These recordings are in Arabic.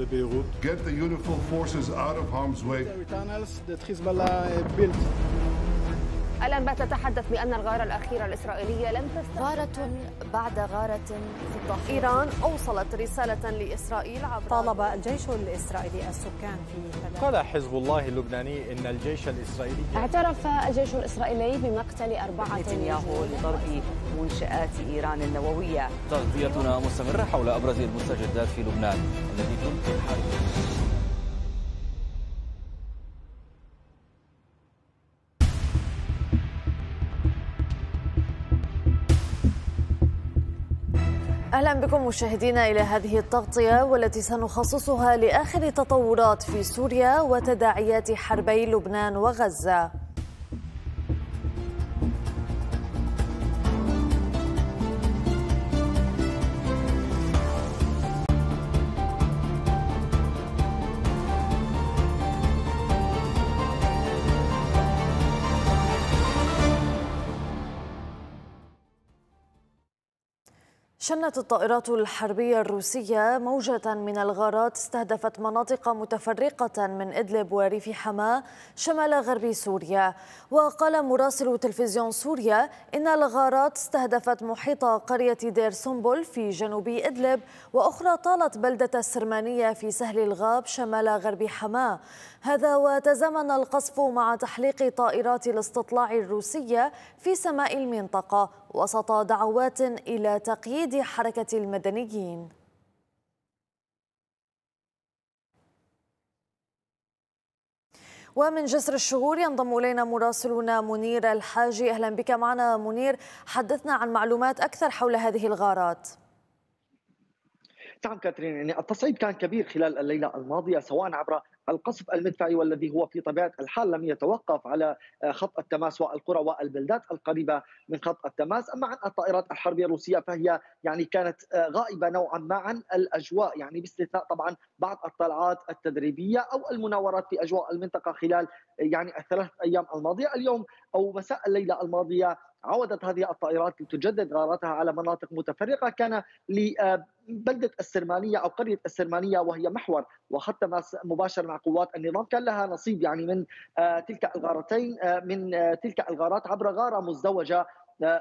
the Beirut. Get the uniform forces out of harm's way. The tunnels that Hezbollah uh, built. الأنباء تتحدث بأن الغارة الأخيرة الإسرائيلية لم تستمر غارة بعد غارة في الضفة إيران أوصلت رسالة لإسرائيل عبر طالب الجيش الإسرائيلي السكان في قال حزب الله اللبناني إن الجيش الإسرائيلي اعترف الجيش الإسرائيلي بمقتل أربعة نتنياهو لضرب منشآت إيران النووية تغطيتنا مستمرة حول أبرز المستجدات في لبنان التي تلقي الحرب أهلا بكم مشاهدينا إلى هذه التغطية والتي سنخصصها لآخر تطورات في سوريا وتداعيات حربي لبنان وغزة شنت الطائرات الحربية الروسية موجة من الغارات استهدفت مناطق متفرقة من إدلب وريف حماة شمال غرب سوريا وقال مراسل تلفزيون سوريا إن الغارات استهدفت محيط قرية دير سنبل في جنوب إدلب وأخرى طالت بلدة السرمانية في سهل الغاب شمال غرب حماة هذا وتزامن القصف مع تحليق طائرات الاستطلاع الروسية في سماء المنطقة وسط دعوات إلى تقييد حركة المدنيين ومن جسر الشهور ينضم إلينا مراسلنا منير الحاجي أهلا بك معنا منير حدثنا عن معلومات أكثر حول هذه الغارات نعم كاترين يعني التصعيد كان كبير خلال الليله الماضيه سواء عبر القصف المدفعي والذي هو في طبيعه الحال لم يتوقف على آه، خط التماس والقرى والبلدات القريبه من خط التماس، اما عن الطائرات الحربيه الروسيه فهي يعني كانت آه، غائبه نوعا ما عن الاجواء يعني باستثناء طبعا بعض الطلعات التدريبيه او المناورات في اجواء المنطقه خلال آه، يعني الثلاث ايام الماضيه، اليوم او مساء الليله الماضيه عودت هذه الطائرات لتجدد غاراتها على مناطق متفرقه كان لبلده السرمانيه او قريه السرمانيه وهي محور وخط تماس مباشر مع قوات النظام كان لها نصيب يعني من آه، تلك الغارتين آه، من آه، تلك الغارات عبر غاره مزدوجه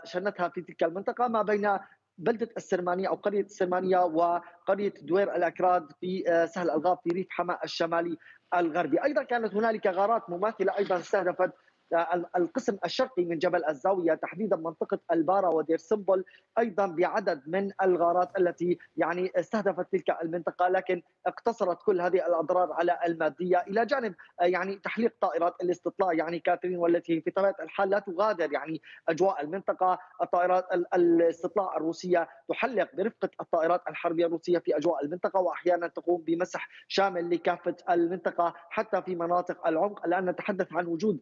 شنتها في تلك المنطقه ما بين بلدة السرمانية أو قرية السرمانية وقرية دوير الأكراد في سهل الغاب في ريف حماة الشمالي الغربي أيضا كانت هنالك غارات مماثلة أيضا استهدفت آه، القسم الشرقي من جبل الزاوية تحديدا منطقة البارة ودير سمبل أيضا بعدد من الغارات التي يعني استهدفت تلك المنطقة لكن اقتصرت كل هذه الأضرار على المادية إلى جانب آه، يعني تحليق طائرات الاستطلاع يعني كاترين والتي في طبيعة الحال لا تغادر يعني أجواء المنطقة الطائرات الاستطلاع الروسية تحلق برفقة الطائرات الحربية الروسية في أجواء المنطقة وأحيانا تقوم بمسح شامل لكافة المنطقة حتى في مناطق العمق الآن نتحدث عن وجود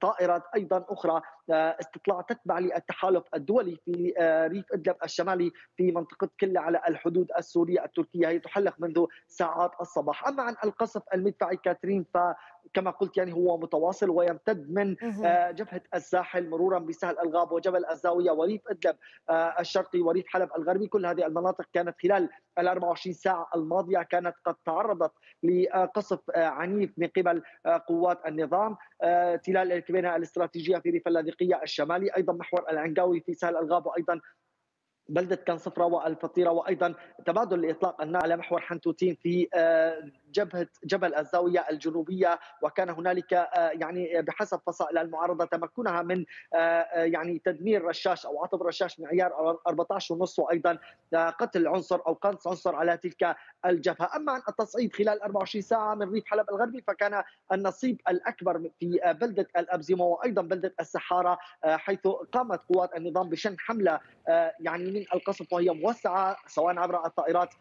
طائرات ايضا اخرى استطلاع تتبع للتحالف الدولي في آه، ريف ادلب الشمالي في منطقه كلة على الحدود السوريه التركيه هي تحلق منذ ساعات الصباح، اما عن القصف المدفعي كاترين ف كما قلت يعني هو متواصل ويمتد من آه، جبهة الساحل مرورا بسهل الغاب وجبل الزاوية وريف إدلب آه، الشرقي وريف حلب الغربي كل هذه المناطق كانت خلال ال 24 ساعة الماضية كانت قد تعرضت لقصف عنيف من قبل قوات النظام تلال الكبينة الاستراتيجية في ريف اللاذقية الافريقيه الشمالي ايضا محور العنقاوي في سهل الغاب وايضا بلده كان صفرة والفطيره وايضا تبادل لاطلاق النار على محور حنتوتين في آه، جبهه جبل الزاويه الجنوبيه وكان هنالك آه، يعني بحسب فصائل المعارضه تمكنها من آه، يعني تدمير رشاش او عطب رشاش معيار 14 ونص وايضا قتل عنصر او قنص عنصر على تلك الجبهه، اما عن التصعيد خلال 24 ساعه من ريف حلب الغربي فكان النصيب الاكبر في بلده الابزيمه وايضا بلده السحاره حيث قامت قوات النظام بشن حمله يعني من القصف وهي موسعة سواء عبر الطائرات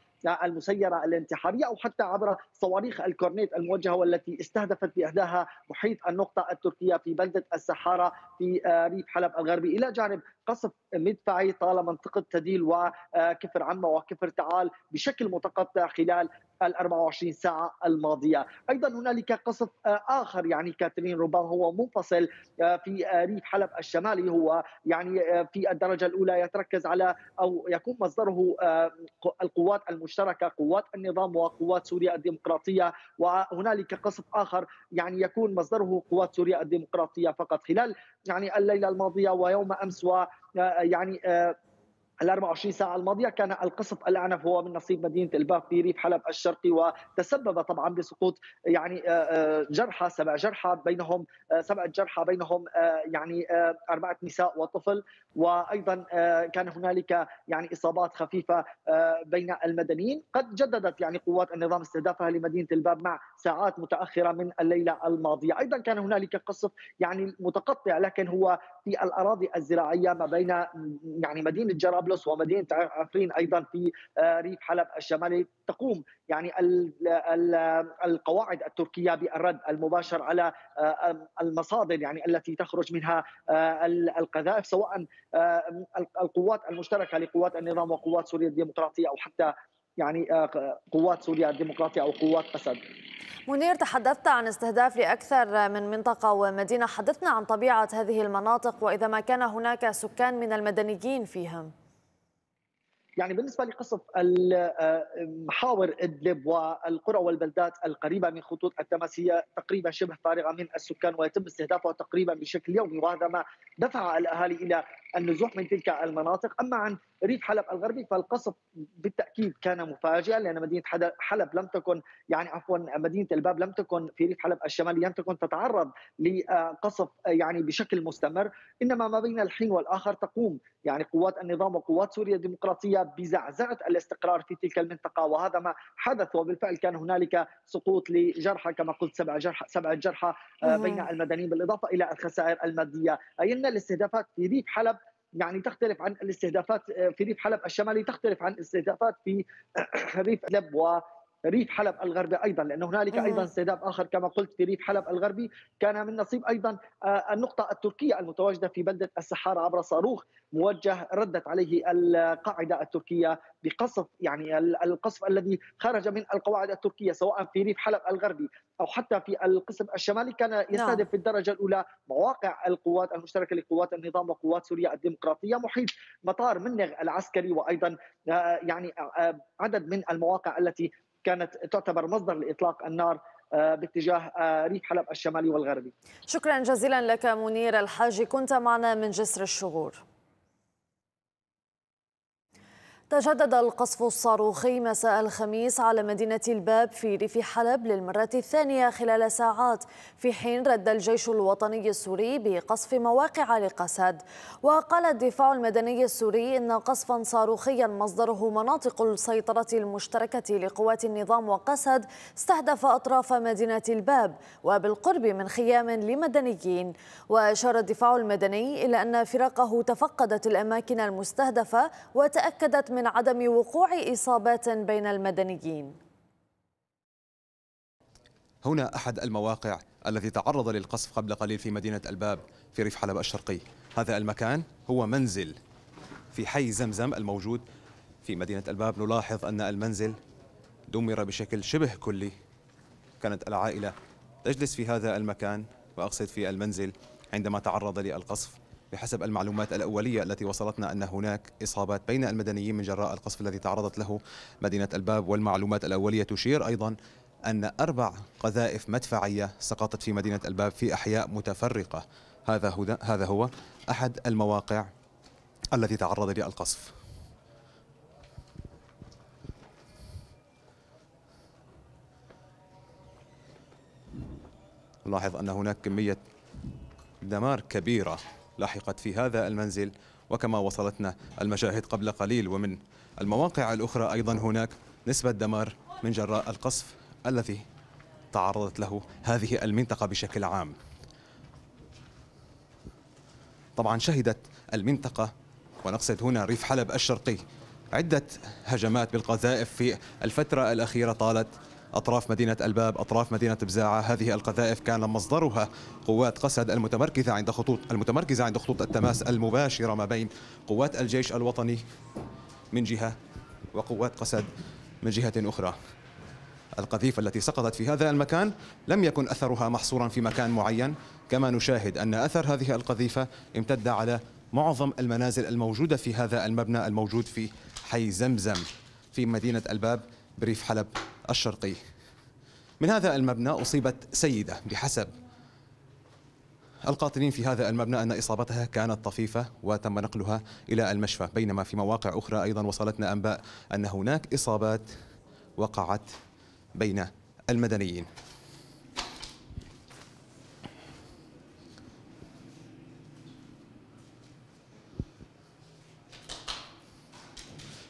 المسيره الانتحاريه او حتى عبر صواريخ الكورنيت الموجهه والتي استهدفت باحداها محيط النقطه التركيه في بلده السحاره في آه، ريف حلب الغربي الى جانب قصف مدفعي طال منطقه تديل وكفر عمه وكفر تعال بشكل متقطع خلال ال 24 ساعه الماضيه، ايضا هنالك قصف آه، اخر يعني كاترين ربما هو منفصل آه، في ريف حلب الشمالي هو يعني في الدرجه الاولى يتركز على او يكون مصدره القوات المشاركة مشتركه قوات النظام وقوات سوريا الديمقراطيه وهنالك قصف اخر يعني يكون مصدره قوات سوريا الديمقراطيه فقط خلال يعني الليله الماضيه ويوم امس ويعني آه، آه، ال 24 ساعه الماضيه كان القصف الاعنف هو من نصيب مدينه الباب في ريف حلب الشرقي وتسبب طبعا بسقوط يعني آه، آه، جرحى سبع جرحى بينهم آه، سبعه جرحى بينهم يعني اربعه نساء وطفل وايضا كان هنالك يعني اصابات خفيفه بين المدنيين قد جددت يعني قوات النظام استهدافها لمدينه الباب مع ساعات متاخره من الليله الماضيه ايضا كان هنالك قصف يعني متقطع لكن هو في الاراضي الزراعيه ما بين يعني مدينه جرابلة طرابلس ومدينه عفرين ايضا في آه، ريف حلب الشمالي تقوم يعني القواعد التركيه بالرد المباشر على آه، المصادر يعني التي تخرج منها آه، القذائف سواء القوات المشتركه لقوات النظام وقوات سوريا الديمقراطيه او حتى يعني قوات سوريا الديمقراطيه او قوات اسد. منير تحدثت عن استهداف لاكثر من منطقه ومدينه، حدثنا عن طبيعه هذه المناطق واذا ما كان هناك سكان من المدنيين فيها. يعني بالنسبه لقصف آه، محاور ادلب والقرى والبلدات القريبه من خطوط التماس هي تقريبا شبه فارغه من السكان ويتم استهدافها تقريبا بشكل يومي وهذا ما دفع الاهالي الى النزوح من تلك المناطق اما عن ريف حلب الغربي فالقصف بالتاكيد كان مفاجئا لان مدينه حلب لم تكن يعني عفوا مدينه الباب لم تكن في ريف حلب الشمالي لم تكن تتعرض لقصف يعني بشكل مستمر انما ما بين الحين والاخر تقوم يعني قوات النظام وقوات سوريا الديمقراطيه بزعزعه الاستقرار في تلك المنطقه وهذا ما حدث وبالفعل كان هنالك سقوط لجرحى كما قلت سبعه جرحى سبعه جرحى آه، بين المدنيين بالاضافه الى الخسائر الماديه اي ان الاستهدافات في ريف حلب يعني تختلف عن الاستهدافات آه، في ريف حلب الشمالي تختلف عن استهدافات في آه، ريف ادلب ريف حلب الغربي ايضا لان هنالك ايضا استهداف اخر كما قلت في ريف حلب الغربي كان من نصيب ايضا آه، النقطه التركيه المتواجده في بلده السحاره عبر صاروخ موجه ردت عليه القاعده التركيه بقصف يعني القصف الذي خرج من القواعد التركيه سواء في ريف حلب الغربي او حتى في القسم الشمالي كان نعم. يستهدف في الدرجه الاولى مواقع القوات المشتركه لقوات النظام وقوات سوريا الديمقراطيه محيط مطار منغ العسكري وايضا آه، يعني آه، عدد من المواقع التي كانت تعتبر مصدر لاطلاق النار آه، باتجاه آه، ريف حلب الشمالي والغربي شكرا جزيلا لك منير الحاجي كنت معنا من جسر الشغور تجدد القصف الصاروخي مساء الخميس على مدينة الباب في ريف حلب للمرة الثانية خلال ساعات في حين رد الجيش الوطني السوري بقصف مواقع لقسد وقال الدفاع المدني السوري إن قصفا صاروخيا مصدره مناطق السيطرة المشتركة لقوات النظام وقسد استهدف أطراف مدينة الباب وبالقرب من خيام لمدنيين وأشار الدفاع المدني إلى أن فرقه تفقدت الأماكن المستهدفة وتأكدت من من عدم وقوع إصابات بين المدنيين هنا أحد المواقع الذي تعرض للقصف قبل قليل في مدينة الباب في ريف حلب الشرقي هذا المكان هو منزل في حي زمزم الموجود في مدينة الباب نلاحظ أن المنزل دمر بشكل شبه كلي كانت العائلة تجلس في هذا المكان وأقصد في المنزل عندما تعرض للقصف بحسب المعلومات الأولية التي وصلتنا أن هناك إصابات بين المدنيين من جراء القصف الذي تعرضت له مدينة الباب والمعلومات الأولية تشير أيضا أن أربع قذائف مدفعية سقطت في مدينة الباب في أحياء متفرقة هذا هو, هذا هو أحد المواقع التي تعرض للقصف نلاحظ أن هناك كمية دمار كبيرة لاحقت في هذا المنزل وكما وصلتنا المشاهد قبل قليل ومن المواقع الأخرى أيضا هناك نسبة دمار من جراء القصف الذي تعرضت له هذه المنطقة بشكل عام طبعا شهدت المنطقة ونقصد هنا ريف حلب الشرقي عدة هجمات بالقذائف في الفترة الأخيرة طالت أطراف مدينة الباب أطراف مدينة بزاعة هذه القذائف كان مصدرها قوات قسد المتمركزة عند خطوط المتمركزة عند خطوط التماس المباشرة ما بين قوات الجيش الوطني من جهة وقوات قسد من جهة أخرى القذيفة التي سقطت في هذا المكان لم يكن أثرها محصورا في مكان معين كما نشاهد أن أثر هذه القذيفة امتد على معظم المنازل الموجودة في هذا المبنى الموجود في حي زمزم في مدينة الباب بريف حلب الشرقي من هذا المبنى أصيبت سيدة بحسب القاتلين في هذا المبنى أن إصابتها كانت طفيفة وتم نقلها إلى المشفى بينما في مواقع أخرى أيضا وصلتنا أنباء أن هناك إصابات وقعت بين المدنيين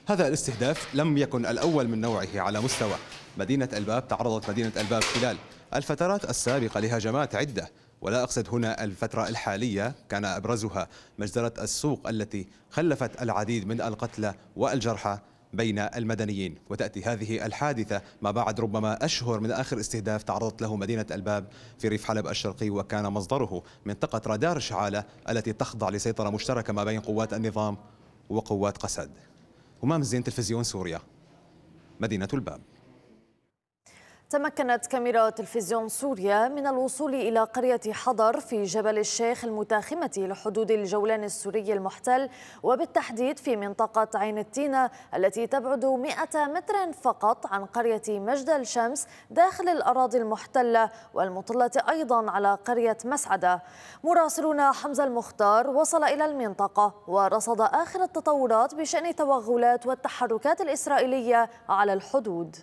هذا الاستهداف لم يكن الأول من نوعه على مستوى مدينة الباب تعرضت مدينة الباب خلال الفترات السابقة لهجمات عدة ولا أقصد هنا الفترة الحالية كان أبرزها مجزرة السوق التي خلفت العديد من القتلى والجرحى بين المدنيين وتأتي هذه الحادثة ما بعد ربما أشهر من آخر استهداف تعرضت له مدينة الباب في ريف حلب الشرقي وكان مصدره منطقة رادار شعالة التي تخضع لسيطرة مشتركة ما بين قوات النظام وقوات قسد همام الزين تلفزيون سوريا مدينة الباب تمكنت كاميرا تلفزيون سوريا من الوصول إلى قرية حضر في جبل الشيخ المتاخمة لحدود الجولان السوري المحتل وبالتحديد في منطقة عين التينة التي تبعد 100 متر فقط عن قرية مجد الشمس داخل الأراضي المحتلة والمطلة أيضا على قرية مسعدة مراسلنا حمزة المختار وصل إلى المنطقة ورصد آخر التطورات بشأن توغلات والتحركات الإسرائيلية على الحدود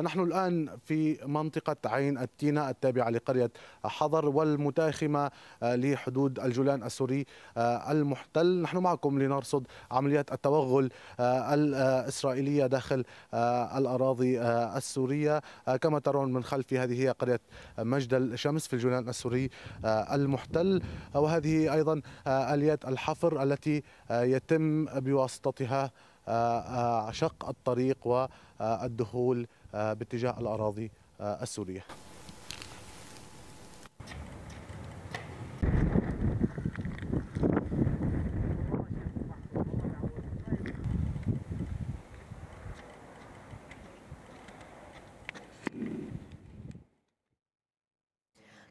نحن الآن في منطقة عين التينة التابعة لقرية حضر والمتاخمة آه، لحدود الجولان السوري آه، المحتل نحن معكم لنرصد عمليات التوغل آه، الإسرائيلية داخل الأراضي السورية كما ترون من خلفي هذه هي قرية مجد الشمس في الجولان السوري المحتل وهذه أيضا آليات الحفر التي يتم بواسطتها شق الطريق والدخول آه، باتجاه الأراضي آه، السورية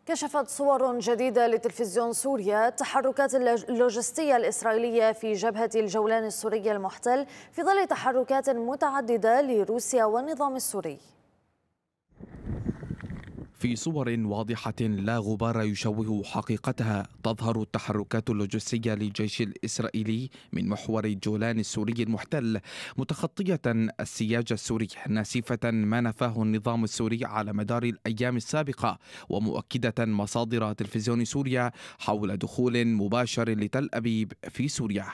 كشفت صور جديدة لتلفزيون سوريا تحركات اللوجستية الإسرائيلية في جبهة الجولان السوري المحتل في ظل تحركات متعددة لروسيا والنظام السوري في صور واضحة لا غبار يشوه حقيقتها تظهر التحركات اللوجستية للجيش الإسرائيلي من محور الجولان السوري المحتل متخطية السياج السوري ناسفة ما نفاه النظام السوري على مدار الأيام السابقة ومؤكدة مصادر تلفزيون سوريا حول دخول مباشر لتل أبيب في سوريا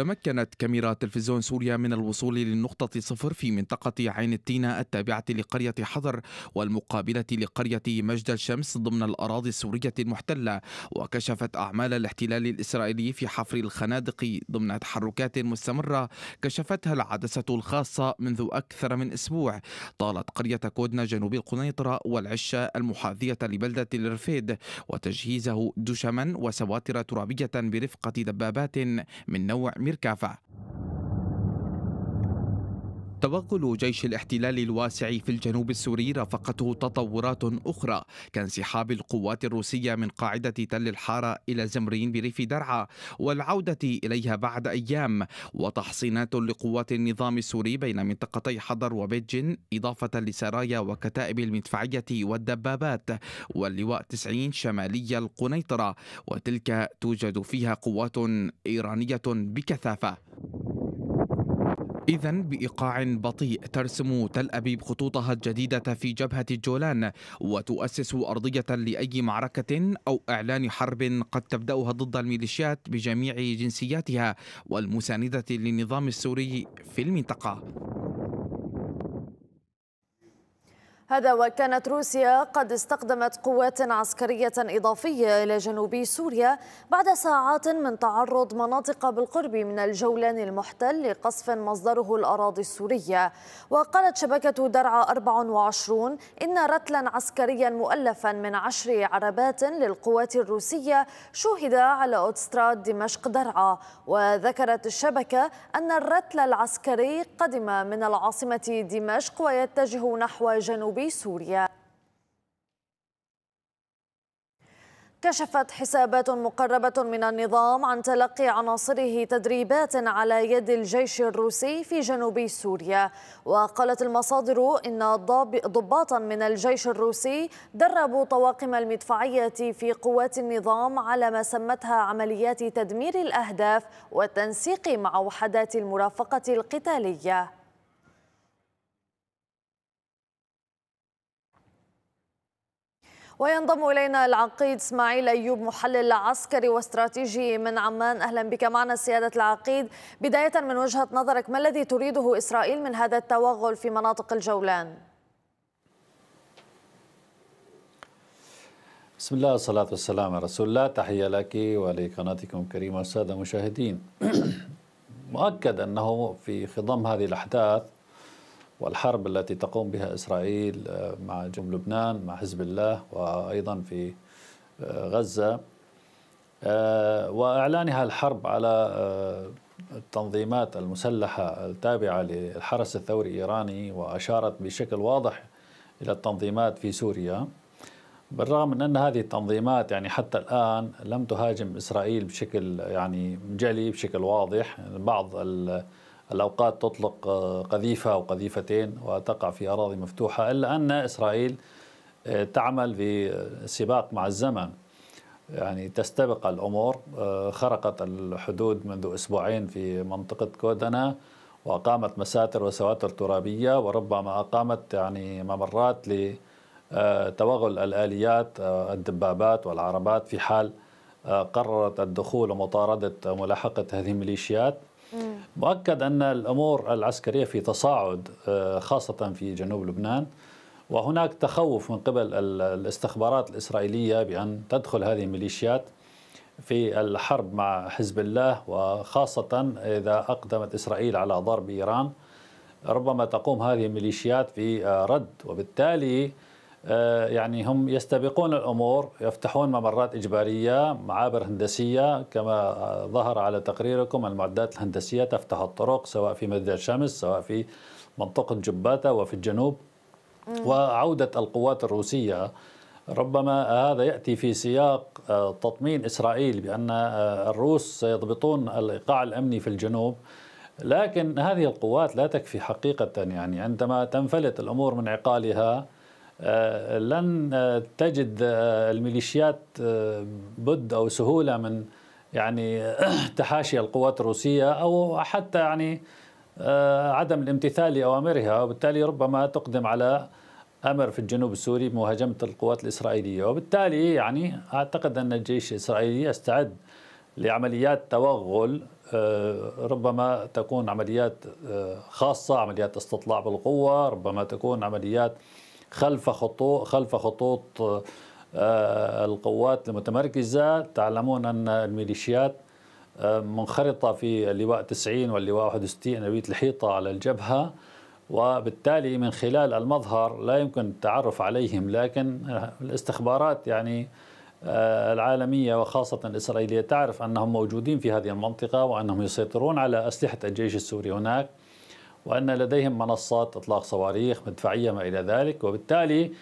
تمكنت كاميرا تلفزيون سوريا من الوصول للنقطة صفر في منطقة عين التينة التابعة لقرية حضر والمقابلة لقرية مجد الشمس ضمن الأراضي السورية المحتلة وكشفت أعمال الاحتلال الإسرائيلي في حفر الخنادق ضمن تحركات مستمرة كشفتها العدسة الخاصة منذ أكثر من أسبوع طالت قرية كودنا جنوب القنيطرة والعشة المحاذية لبلدة الرفيد وتجهيزه دشما وسواتر ترابية برفقة دبابات من نوع Vladimir توغل جيش الاحتلال الواسع في الجنوب السوري رافقته تطورات أخرى كانسحاب القوات الروسية من قاعدة تل الحارة إلى زمرين بريف درعا والعودة إليها بعد أيام وتحصينات لقوات النظام السوري بين منطقتي حضر وبيجن إضافة لسرايا وكتائب المدفعية والدبابات واللواء 90 شمالي القنيطرة وتلك توجد فيها قوات إيرانية بكثافة إذا بإيقاع بطيء ترسم تل أبيب خطوطها الجديدة في جبهة الجولان وتؤسس أرضية لأي معركة أو إعلان حرب قد تبدأها ضد الميليشيات بجميع جنسياتها والمساندة للنظام السوري في المنطقة. هذا وكانت روسيا قد استقدمت قوات عسكرية إضافية إلى جنوب سوريا بعد ساعات من تعرض مناطق بالقرب من الجولان المحتل لقصف مصدره الأراضي السورية وقالت شبكة درعا 24 إن رتلا عسكريا مؤلفا من عشر عربات للقوات الروسية شوهد على أوتستراد دمشق درعا وذكرت الشبكة أن الرتل العسكري قدم من العاصمة دمشق ويتجه نحو جنوب حرب سوريا كشفت حسابات مقربة من النظام عن تلقي عناصره تدريبات على يد الجيش الروسي في جنوب سوريا وقالت المصادر إن ضباطا من الجيش الروسي دربوا طواقم المدفعية في قوات النظام على ما سمتها عمليات تدمير الأهداف والتنسيق مع وحدات المرافقة القتالية وينضم إلينا العقيد إسماعيل أيوب محلل عسكري واستراتيجي من عمان أهلا بك معنا سيادة العقيد بداية من وجهة نظرك ما الذي تريده إسرائيل من هذا التوغل في مناطق الجولان؟ بسم الله والصلاة والسلام على رسول الله تحية لك ولقناتكم الكريمة السادة المشاهدين مؤكد أنه في خضم هذه الأحداث والحرب التي تقوم بها إسرائيل آه، مع جنوب لبنان مع حزب الله وأيضا في آه، غزة آه، وإعلانها الحرب على التنظيمات المسلحة التابعة للحرس الثوري الإيراني وأشارت بشكل واضح إلى التنظيمات في سوريا بالرغم من أن هذه التنظيمات يعني حتى الآن لم تهاجم إسرائيل بشكل يعني جلي بشكل واضح يعني بعض ال الأوقات تطلق آه، قذيفة أو قذيفتين وتقع في أراضي مفتوحة إلا أن إسرائيل آه، تعمل بسباق آه، مع الزمن يعني تستبق الأمور خرقت الحدود منذ أسبوعين في منطقة كودنا وأقامت مساتر وسواتر ترابية وربما أقامت يعني ممرات لتوغل الآليات الدبابات والعربات في حال قررت الدخول ومطاردة ملاحقة هذه الميليشيات مؤكد أن الأمور العسكرية في تصاعد آه، خاصة في جنوب لبنان وهناك تخوف من قبل الاستخبارات الإسرائيلية بأن تدخل هذه الميليشيات في الحرب مع حزب الله وخاصة إذا أقدمت إسرائيل على ضرب إيران ربما تقوم هذه الميليشيات في آه، رد وبالتالي آه، يعني هم يستبقون الامور يفتحون ممرات اجباريه معابر هندسيه كما ظهر على تقريركم المعدات الهندسيه تفتح الطرق سواء في مدينه الشمس سواء في منطقه جباته وفي الجنوب وعوده القوات الروسيه ربما هذا ياتي في سياق آه، تطمين اسرائيل بان آه، الروس سيضبطون الايقاع الامني في الجنوب لكن هذه القوات لا تكفي حقيقه يعني عندما تنفلت الامور من عقالها آه، لن تجد آه، الميليشيات آه، بد او سهوله من يعني تحاشي القوات الروسيه او حتى يعني عدم الامتثال لاوامرها وبالتالي ربما تقدم على امر في الجنوب السوري بمهاجمه القوات الاسرائيليه وبالتالي يعني اعتقد ان الجيش الاسرائيلي يستعد لعمليات توغل ربما تكون عمليات خاصه عمليات استطلاع بالقوه ربما تكون عمليات خلف خطوط خلف آه، خطوط القوات المتمركزة تعلمون أن الميليشيات آه، منخرطة في اللواء 90 واللواء 61 نوية الحيطة على الجبهة وبالتالي من خلال المظهر لا يمكن التعرف عليهم لكن الاستخبارات يعني آه، العالمية وخاصة الإسرائيلية تعرف أنهم موجودين في هذه المنطقة وأنهم يسيطرون على أسلحة الجيش السوري هناك وأن لديهم منصات إطلاق صواريخ مدفعية ما إلى ذلك وبالتالي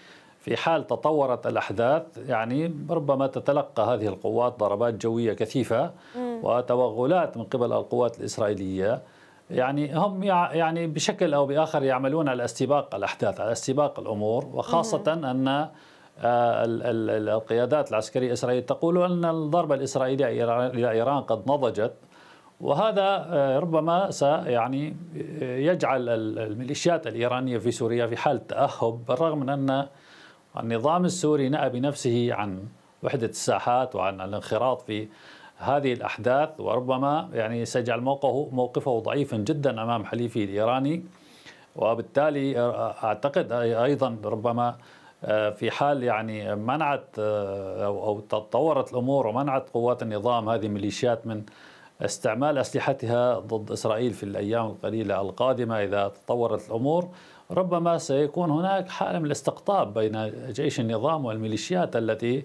في حال تطورت الأحداث يعني ربما تتلقى هذه القوات ضربات جوية كثيفة وتوغلات من قبل القوات الإسرائيلية يعني هم يعني بشكل أو بآخر يعملون على استباق الأحداث على استباق الأمور وخاصة أن آه، القيادات العسكرية الإسرائيلية تقول أن الضربة الإسرائيلية إلى إيران قد نضجت وهذا آه، ربما سيعني آه، يجعل الميليشيات الإيرانية في سوريا في حال تأهب بالرغم من أن النظام السوري نأى بنفسه عن وحدة الساحات وعن الانخراط في هذه الأحداث وربما يعني سيجعل موقفه, موقفه ضعيفا جدا أمام حليفه الإيراني وبالتالي آه، أعتقد أيضا ربما في حال يعني منعت أو تطورت الأمور ومنعت قوات النظام هذه الميليشيات من استعمال أسلحتها ضد إسرائيل في الأيام القليلة القادمة إذا تطورت الأمور ربما سيكون هناك حالة من الاستقطاب بين جيش النظام والميليشيات التي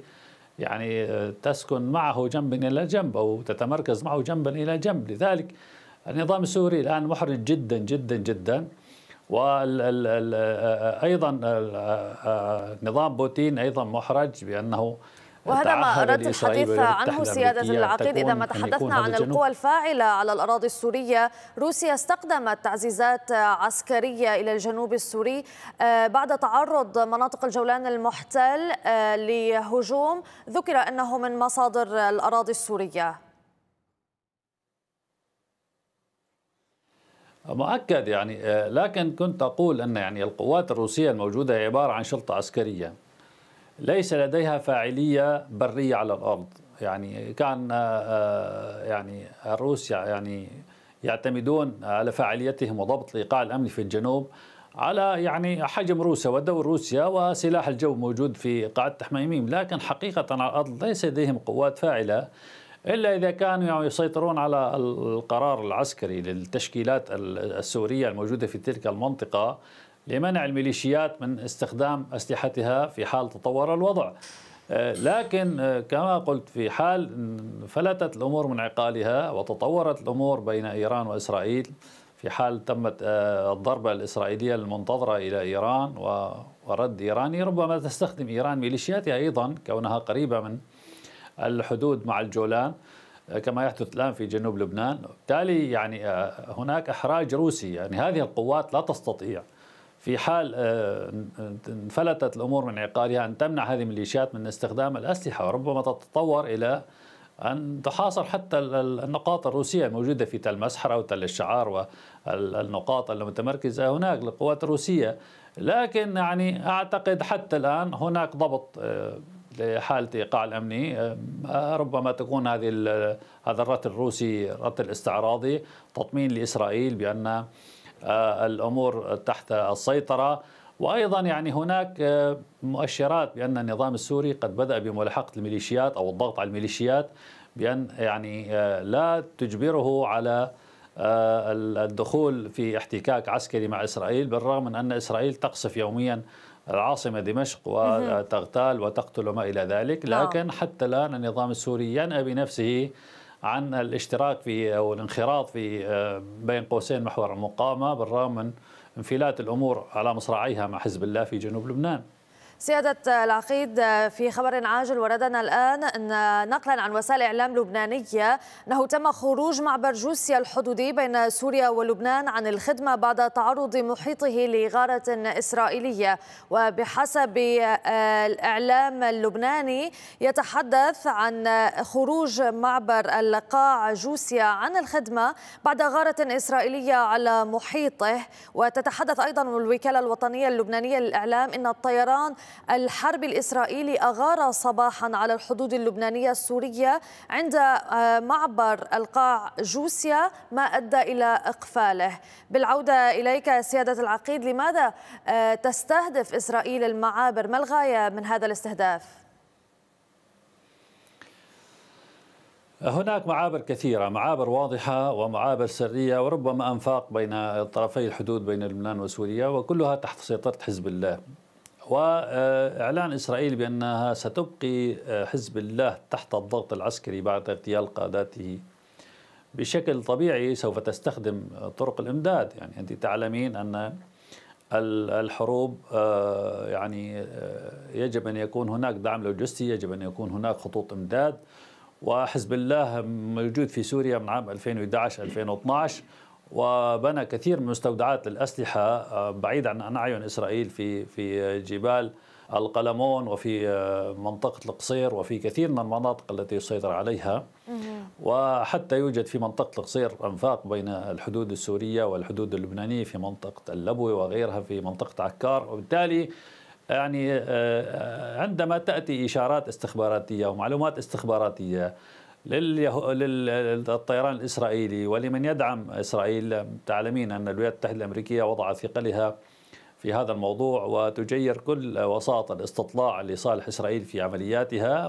يعني تسكن معه جنبا إلى جنب أو تتمركز معه جنبا إلى جنب لذلك النظام السوري الآن محرج جدا جدا جدا وأيضا آه، آه، نظام بوتين أيضا محرج بأنه وهذا ما أردت الحديث عنه سيادة العقيد إذا ما تحدثنا عن القوى الفاعلة على الأراضي السورية روسيا استقدمت تعزيزات عسكرية إلى الجنوب السوري آه، بعد تعرض مناطق الجولان المحتل آه، لهجوم ذكر أنه من مصادر الأراضي السورية مؤكد يعني آه، لكن كنت أقول أن يعني القوات الروسية الموجودة عبارة عن شرطة عسكرية ليس لديها فاعلية برية على الأرض يعني كان آه، آه، يعني الروس يعني يعتمدون على فاعليتهم وضبط الإيقاع الأمني في الجنوب على يعني حجم روسيا ودور روسيا وسلاح الجو موجود في قاعدة حميميم لكن حقيقة على الأرض ليس لديهم قوات فاعلة إلا إذا كانوا يعني يسيطرون على القرار العسكري للتشكيلات السورية الموجودة في تلك المنطقة لمنع الميليشيات من استخدام أسلحتها في حال تطور الوضع آه، لكن آه، كما قلت في حال فلتت الأمور من عقالها وتطورت الأمور بين إيران وإسرائيل في حال تمت آه، الضربة الإسرائيلية المنتظرة إلى إيران ورد إيراني ربما تستخدم إيران ميليشياتها أيضا كونها قريبة من الحدود مع الجولان كما يحدث الآن في جنوب لبنان بالتالي يعني هناك إحراج روسي يعني هذه القوات لا تستطيع في حال آه، انفلتت الامور من عقالها ان تمنع هذه الميليشيات من استخدام الاسلحه وربما تتطور الى أن تحاصر حتى النقاط الروسية الموجودة في تل مسحرة وتل الشعار والنقاط المتمركزة هناك للقوات الروسية لكن يعني أعتقد حتى الآن هناك ضبط آه، لحالة إيقاع الأمني آه، ربما تكون هذه هذا الرتل الروسي رتل استعراضي تطمين لإسرائيل بأن آه، الامور تحت السيطره وايضا يعني هناك آه، مؤشرات بان النظام السوري قد بدا بملاحقه الميليشيات او الضغط على الميليشيات بان يعني آه، لا تجبره على الدخول في احتكاك عسكري مع اسرائيل بالرغم من ان اسرائيل تقصف يوميا العاصمه دمشق وتغتال وتقتل وما الى ذلك نعم. لكن حتى الان النظام السوري ينأى بنفسه عن الاشتراك في او الانخراط في آه، بين قوسين محور المقاومه بالرغم من انفلات الامور على مصراعيها مع حزب الله في جنوب لبنان. سيادة العقيد في خبر عاجل وردنا الآن أن نقلا عن وسائل إعلام لبنانية أنه تم خروج معبر جوسيا الحدودي بين سوريا ولبنان عن الخدمة بعد تعرض محيطه لغارة إسرائيلية وبحسب الإعلام اللبناني يتحدث عن خروج معبر القاع جوسيا عن الخدمة بعد غارة إسرائيلية على محيطه وتتحدث أيضا الوكالة الوطنية اللبنانية للإعلام أن الطيران الحرب الإسرائيلي أغار صباحا على الحدود اللبنانية السورية عند آه، معبر القاع جوسيا ما أدى إلى إقفاله بالعودة إليك سيادة العقيد لماذا آه، تستهدف إسرائيل المعابر ما الغاية من هذا الاستهداف؟ هناك معابر كثيرة معابر واضحة ومعابر سرية وربما أنفاق بين طرفي الحدود بين لبنان وسوريا وكلها تحت سيطرة حزب الله وإعلان إسرائيل بأنها ستبقي آه، حزب الله تحت الضغط العسكري بعد اغتيال قاداته بشكل طبيعي سوف تستخدم طرق الإمداد يعني أنت تعلمين أن الحروب آه، يعني آه، يجب أن يكون هناك دعم لوجستي يجب أن يكون هناك خطوط إمداد وحزب الله موجود في سوريا من عام 2011 2012 وبنى كثير من مستودعات للأسلحة آه، بعيد عن أعين إسرائيل في في جبال القلمون وفي آه، منطقة القصير وفي كثير من المناطق التي يسيطر عليها وحتى يوجد في منطقة القصير أنفاق بين الحدود السورية والحدود اللبنانية في منطقة اللبوي وغيرها في منطقة عكار وبالتالي يعني آه، عندما تأتي إشارات استخباراتية ومعلومات استخباراتية للطيران الإسرائيلي ولمن يدعم إسرائيل تعلمين أن الولايات المتحدة الأمريكية وضعت ثقلها في هذا الموضوع وتجير كل وساطة الاستطلاع لصالح إسرائيل في عملياتها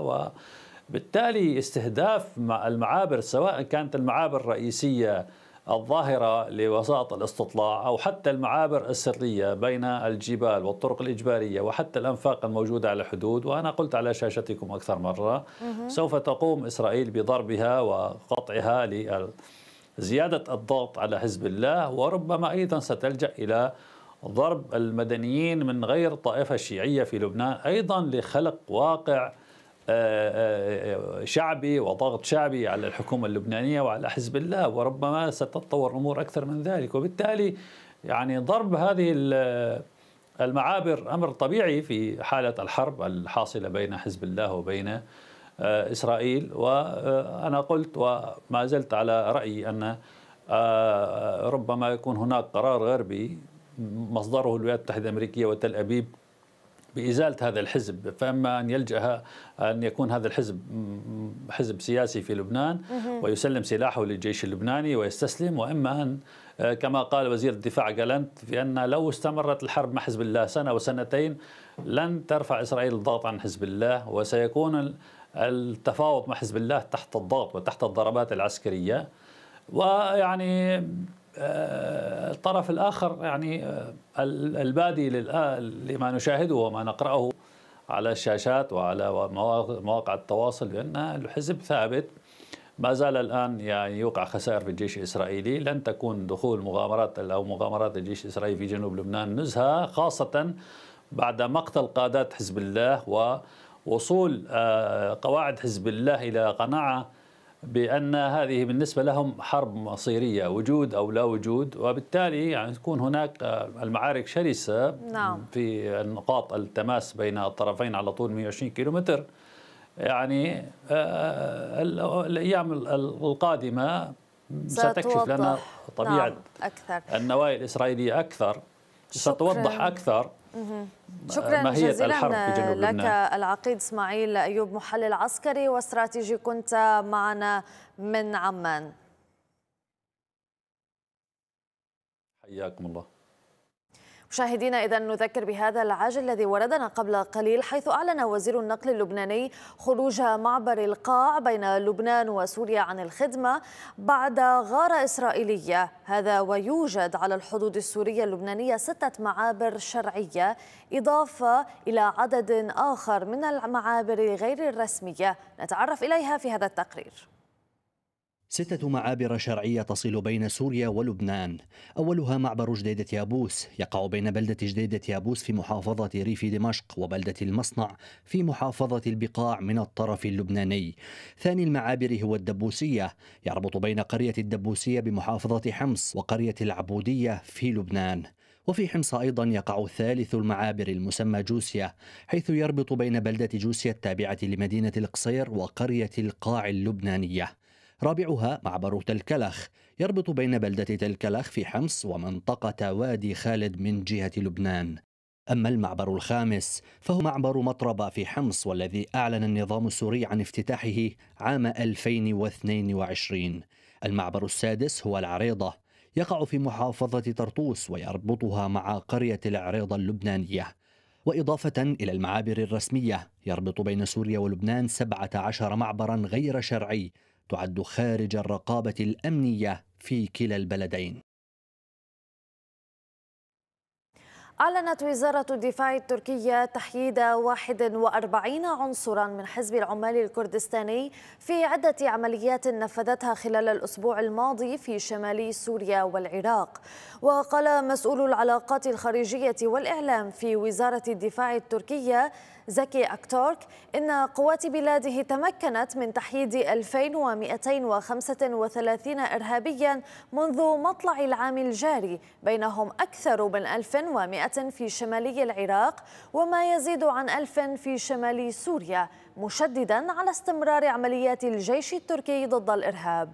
وبالتالي استهداف المعابر سواء كانت المعابر الرئيسيه الظاهرة لوساط الاستطلاع أو حتى المعابر السرية بين الجبال والطرق الإجبارية وحتى الأنفاق الموجودة على الحدود وأنا قلت على شاشتكم أكثر مرة سوف تقوم إسرائيل بضربها وقطعها لزيادة الضغط على حزب الله وربما أيضا ستلجأ إلى ضرب المدنيين من غير طائفة شيعية في لبنان أيضا لخلق واقع شعبي وضغط شعبي على الحكومة اللبنانية وعلى حزب الله وربما ستتطور الأمور أكثر من ذلك وبالتالي يعني ضرب هذه المعابر أمر طبيعي في حالة الحرب الحاصلة بين حزب الله وبين آه، إسرائيل وأنا قلت وما زلت على رأيي أن آه، ربما يكون هناك قرار غربي مصدره الولايات المتحدة الأمريكية وتل أبيب بإزالة هذا الحزب فإما أن يلجأ أن يكون هذا الحزب حزب سياسي في لبنان ويسلم سلاحه للجيش اللبناني ويستسلم وإما أن آه، كما قال وزير الدفاع جالنت بأن لو استمرت الحرب مع حزب الله سنة وسنتين لن ترفع إسرائيل الضغط عن حزب الله وسيكون التفاوض مع حزب الله تحت الضغط وتحت الضربات العسكرية ويعني الطرف آه، الآخر يعني آه، البادي لما نشاهده وما نقرأه على الشاشات وعلى مواقع التواصل بأن الحزب ثابت ما زال الآن يعني يوقع خسائر في الجيش الإسرائيلي لن تكون دخول مغامرات أو مغامرات الجيش الإسرائيلي في جنوب لبنان نزهة خاصة بعد مقتل قادات حزب الله ووصول آه، قواعد حزب الله إلى قناعة بأن هذه بالنسبة لهم حرب مصيرية وجود أو لا وجود وبالتالي يعني تكون هناك آه، المعارك شرسة نعم. في نقاط التماس بين الطرفين على طول 120 كيلومتر يعني آه، الأيام القادمة ستكشف لنا طبيعة نعم. أكثر. النوايا الإسرائيلية أكثر ستوضح أكثر شكرا جزيلا لك العقيد اسماعيل ايوب محلل عسكري واستراتيجي كنت معنا من عمان حياكم الله مشاهدينا إذا نذكر بهذا العاجل الذي وردنا قبل قليل حيث أعلن وزير النقل اللبناني خروج معبر القاع بين لبنان وسوريا عن الخدمة بعد غارة إسرائيلية هذا ويوجد على الحدود السورية اللبنانية ستة معابر شرعية إضافة إلى عدد آخر من المعابر غير الرسمية نتعرف إليها في هذا التقرير ستة معابر شرعية تصل بين سوريا ولبنان أولها معبر جديدة يابوس يقع بين بلدة جديدة يابوس في محافظة ريف دمشق وبلدة المصنع في محافظة البقاع من الطرف اللبناني ثاني المعابر هو الدبوسية يربط بين قرية الدبوسية بمحافظة حمص وقرية العبودية في لبنان وفي حمص أيضا يقع ثالث المعابر المسمى جوسيا حيث يربط بين بلدة جوسيا التابعة لمدينة القصير وقرية القاع اللبنانية رابعها معبر تلكلخ يربط بين بلدة تلكلخ في حمص ومنطقة وادي خالد من جهة لبنان أما المعبر الخامس فهو معبر مطربة في حمص والذي أعلن النظام السوري عن افتتاحه عام 2022 المعبر السادس هو العريضة يقع في محافظة طرطوس ويربطها مع قرية العريضة اللبنانية وإضافة إلى المعابر الرسمية يربط بين سوريا ولبنان 17 معبرا غير شرعي تعد خارج الرقابه الامنيه في كلا البلدين أعلنت وزارة الدفاع التركية تحييد 41 عنصرا من حزب العمال الكردستاني في عدة عمليات نفذتها خلال الأسبوع الماضي في شمال سوريا والعراق وقال مسؤول العلاقات الخارجية والإعلام في وزارة الدفاع التركية زكي أكتورك إن قوات بلاده تمكنت من تحييد 2235 إرهابيا منذ مطلع العام الجاري بينهم أكثر من 1100 في شمالي العراق وما يزيد عن 1000 في شمال سوريا مشددا على استمرار عمليات الجيش التركي ضد الإرهاب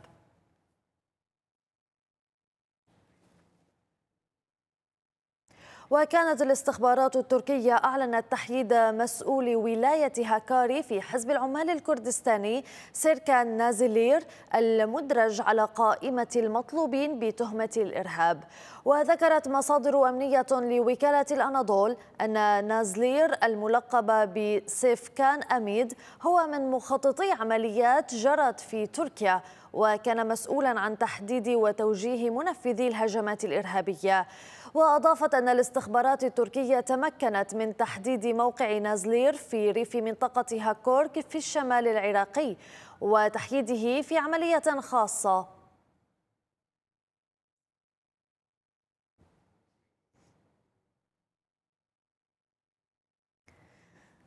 وكانت الاستخبارات التركية أعلنت تحييد مسؤول ولاية هاكاري في حزب العمال الكردستاني سيركان نازلير المدرج على قائمة المطلوبين بتهمة الإرهاب وذكرت مصادر أمنية لوكالة الأناضول أن نازلير بسيف بسيفكان أميد هو من مخططي عمليات جرت في تركيا وكان مسؤولا عن تحديد وتوجيه منفذي الهجمات الإرهابية وأضافت أن الاستخبارات التركية تمكنت من تحديد موقع نازلير في ريف منطقة هاكورك في الشمال العراقي وتحييده في عملية خاصة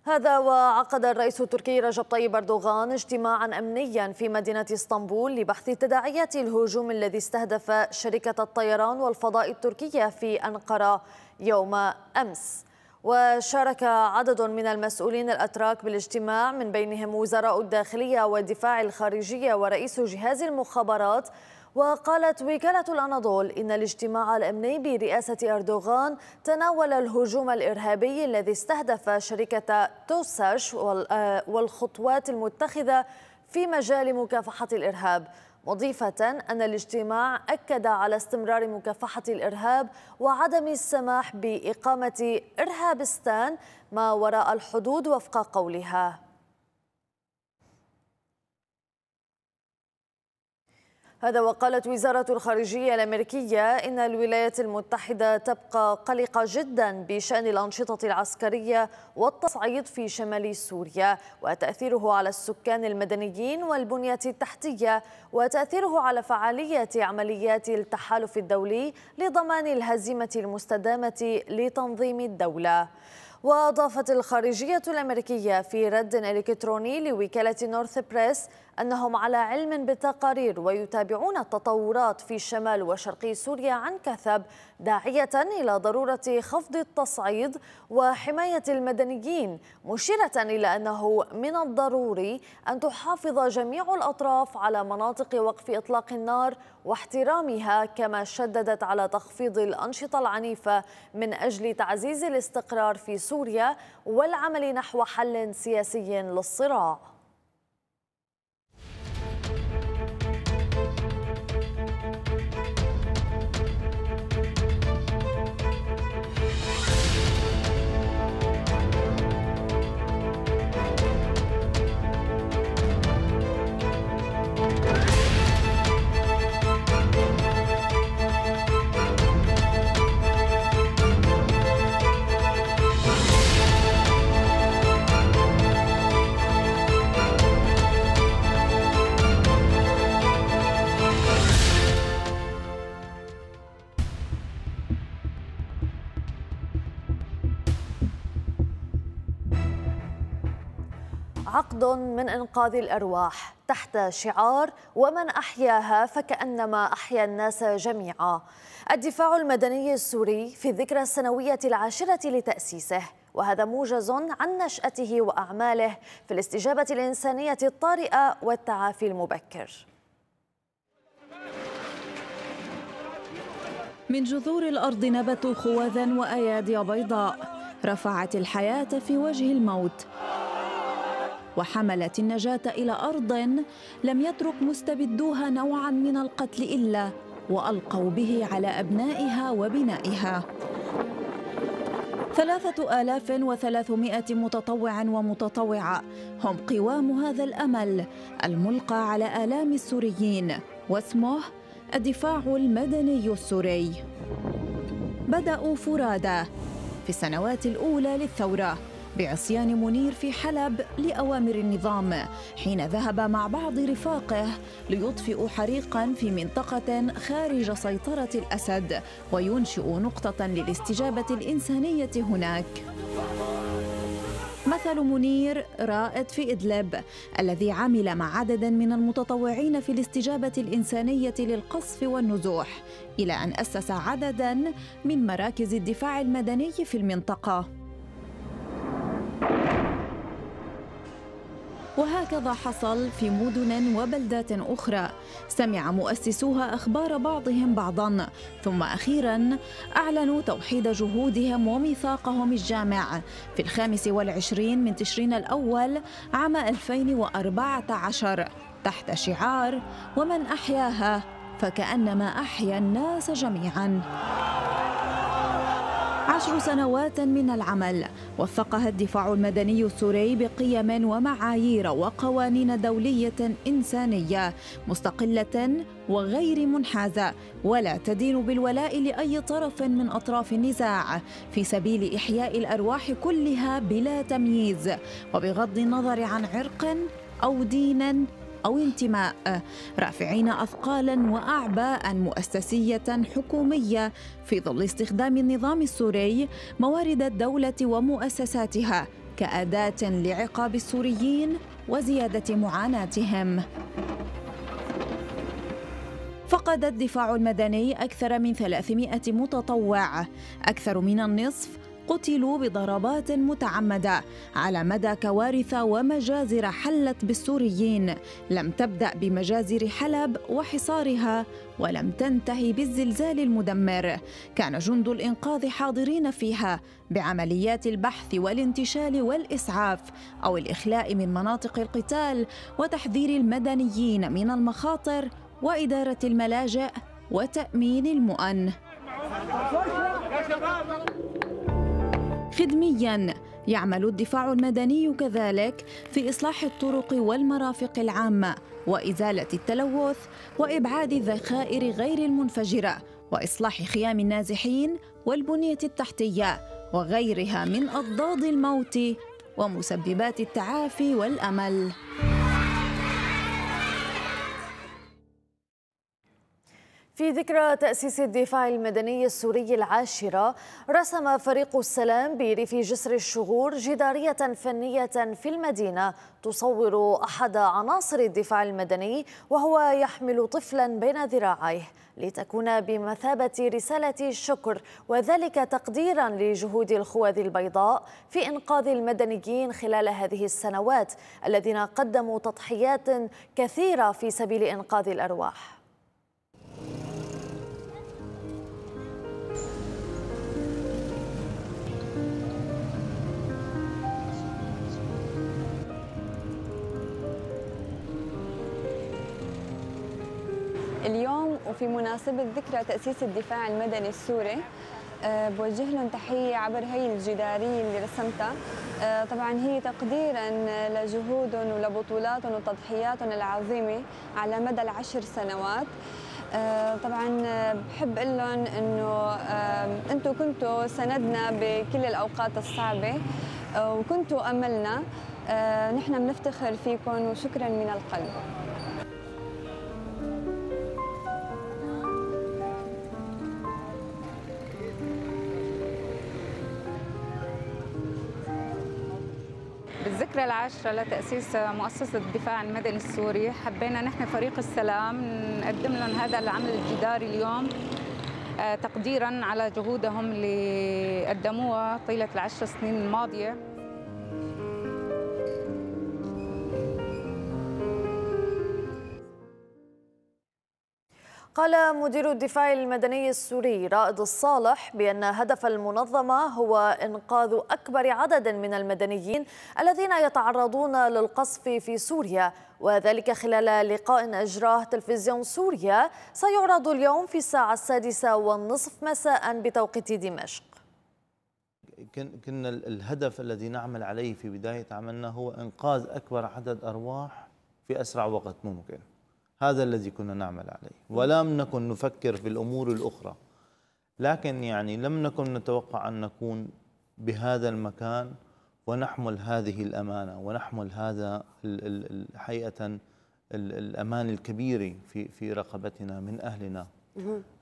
هذا وعقد الرئيس التركي رجب طيب أردوغان اجتماعا أمنيا في مدينة اسطنبول لبحث تداعيات الهجوم الذي استهدف شركة الطيران والفضاء التركية في أنقرة يوم أمس وشارك عدد من المسؤولين الأتراك بالاجتماع من بينهم وزراء الداخلية والدفاع الخارجية ورئيس جهاز المخابرات وقالت وكالة الأناضول إن الاجتماع الأمني برئاسة أردوغان تناول الهجوم الإرهابي الذي استهدف شركة توساش آه، والخطوات المتخذة في مجال مكافحة الإرهاب مضيفة أن الاجتماع أكد على استمرار مكافحة الإرهاب وعدم السماح بإقامة إرهابستان ما وراء الحدود وفق قولها هذا وقالت وزارة الخارجية الأمريكية إن الولايات المتحدة تبقى قلقة جدا بشأن الأنشطة العسكرية والتصعيد في شمال سوريا وتأثيره على السكان المدنيين والبنية التحتية وتأثيره على فعالية عمليات التحالف الدولي لضمان الهزيمة المستدامة لتنظيم الدولة. وأضافت الخارجية الأمريكية في رد إلكتروني لوكالة نورث بريس أنهم على علم بالتقارير ويتابعون التطورات في شمال وشرقي سوريا عن كثب داعية إلى ضرورة خفض التصعيد وحماية المدنيين مشيرة إلى أنه من الضروري أن تحافظ جميع الأطراف على مناطق وقف إطلاق النار واحترامها كما شددت على تخفيض الأنشطة العنيفة من أجل تعزيز الاستقرار في سوريا والعمل نحو حل سياسي للصراع عقد من إنقاذ الأرواح تحت شعار ومن أحياها فكأنما أحيا الناس جميعا الدفاع المدني السوري في الذكرى السنوية العاشرة لتأسيسه وهذا موجز عن نشأته وأعماله في الاستجابة الإنسانية الطارئة والتعافي المبكر من جذور الأرض نبتوا خواذا وأيادي بيضاء رفعت الحياة في وجه الموت وحملت النجاة إلى أرض لم يترك مستبدوها نوعا من القتل إلا وألقوا به على أبنائها وبنائها ثلاثة آلاف وثلاثمائة متطوع ومتطوعة هم قوام هذا الأمل الملقى على آلام السوريين واسمه الدفاع المدني السوري بدأوا فرادى في السنوات الأولى للثورة بعصيان منير في حلب لأوامر النظام حين ذهب مع بعض رفاقه ليطفئوا حريقا في منطقة خارج سيطرة الأسد وينشئ نقطة للاستجابة الإنسانية هناك مثل منير رائد في إدلب الذي عمل مع عدد من المتطوعين في الاستجابة الإنسانية للقصف والنزوح إلى أن أسس عددا من مراكز الدفاع المدني في المنطقة وهكذا حصل في مدن وبلدات أخرى سمع مؤسسوها أخبار بعضهم بعضا ثم أخيرا أعلنوا توحيد جهودهم وميثاقهم الجامع في الخامس والعشرين من تشرين الأول عام 2014 تحت شعار ومن أحياها فكأنما أحيا الناس جميعاً عشر سنوات من العمل وثقها الدفاع المدني السوري بقيم ومعايير وقوانين دولية إنسانية مستقلة وغير منحازة ولا تدين بالولاء لأي طرف من أطراف النزاع في سبيل إحياء الأرواح كلها بلا تمييز وبغض النظر عن عرق أو دين أو انتماء رافعين أثقالا وأعباء مؤسسية حكومية في ظل استخدام النظام السوري موارد الدولة ومؤسساتها كأداة لعقاب السوريين وزيادة معاناتهم فقد الدفاع المدني أكثر من 300 متطوع أكثر من النصف قتلوا بضربات متعمدة على مدى كوارث ومجازر حلت بالسوريين لم تبدأ بمجازر حلب وحصارها ولم تنتهي بالزلزال المدمر كان جند الإنقاذ حاضرين فيها بعمليات البحث والانتشال والإسعاف أو الإخلاء من مناطق القتال وتحذير المدنيين من المخاطر وإدارة الملاجئ وتأمين المؤن خدمياً يعمل الدفاع المدني كذلك في إصلاح الطرق والمرافق العامة وإزالة التلوث وإبعاد الذخائر غير المنفجرة وإصلاح خيام النازحين والبنية التحتية وغيرها من أضداد الموت ومسببات التعافي والأمل. في ذكرى تأسيس الدفاع المدني السوري العاشرة رسم فريق السلام بريف جسر الشغور جدارية فنية في المدينة تصور أحد عناصر الدفاع المدني وهو يحمل طفلا بين ذراعيه لتكون بمثابة رسالة شكر وذلك تقديرا لجهود الخوذ البيضاء في إنقاذ المدنيين خلال هذه السنوات الذين قدموا تضحيات كثيرة في سبيل إنقاذ الأرواح اليوم وفي مناسبة ذكرى تأسيس الدفاع المدني السوري آه، بوجه لهم تحية عبر هي الجدارية اللي رسمتها آه، طبعا هي تقديرا لجهودهم ولبطولاتهم وتضحياتهم العظيمة على مدى العشر سنوات آه، طبعا آه، بحب اقول لهم انه آه، انتم كنتوا سندنا بكل الاوقات الصعبه وكنتوا املنا نحن بنفتخر فيكم وشكرا من القلب بالذكرى العاشرة لتأسيس مؤسسة الدفاع المدني السوري حبينا نحن فريق السلام نقدم لهم هذا العمل الجداري اليوم آه، تقديرا على جهودهم اللي قدموها طيلة العشر سنين الماضية قال مدير الدفاع المدني السوري رائد الصالح بأن هدف المنظمة هو إنقاذ أكبر عدد من المدنيين الذين يتعرضون للقصف في سوريا وذلك خلال لقاء أجراه تلفزيون سوريا سيعرض اليوم في الساعة السادسة والنصف مساء بتوقيت دمشق كنا الهدف الذي نعمل عليه في بداية عملنا هو إنقاذ أكبر عدد أرواح في أسرع وقت ممكن هذا الذي كنا نعمل عليه ولم نكن نفكر في الأمور الأخرى لكن يعني لم نكن نتوقع أن نكون بهذا المكان ونحمل هذه الأمانة ونحمل هذا حقيقة الأمان الكبير في في رقبتنا من أهلنا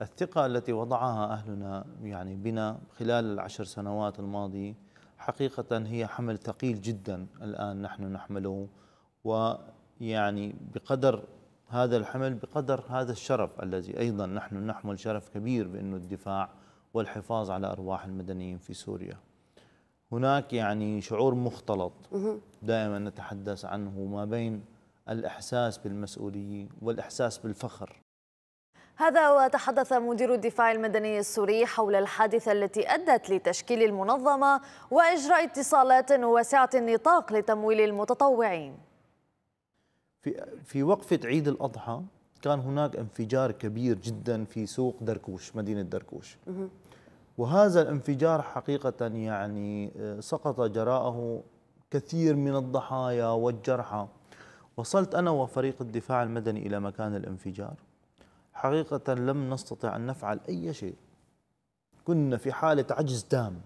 الثقة التي وضعها أهلنا يعني بنا خلال العشر سنوات الماضية حقيقة هي حمل ثقيل جدا الآن نحن نحمله ويعني بقدر هذا الحمل بقدر هذا الشرف الذي ايضا نحن نحمل شرف كبير بانه الدفاع والحفاظ على ارواح المدنيين في سوريا. هناك يعني شعور مختلط دائما نتحدث عنه ما بين الاحساس بالمسؤوليه والاحساس بالفخر هذا وتحدث مدير الدفاع المدني السوري حول الحادثة التي أدت لتشكيل المنظمة وإجراء اتصالات واسعة النطاق لتمويل المتطوعين في في وقفة عيد الأضحى كان هناك انفجار كبير جدا في سوق دركوش مدينة دركوش وهذا الانفجار حقيقة يعني آه، سقط جراءه كثير من الضحايا والجرحى وصلت أنا وفريق الدفاع المدني إلى مكان الانفجار حقيقة لم نستطع أن نفعل أي شيء كنا في حالة عجز تام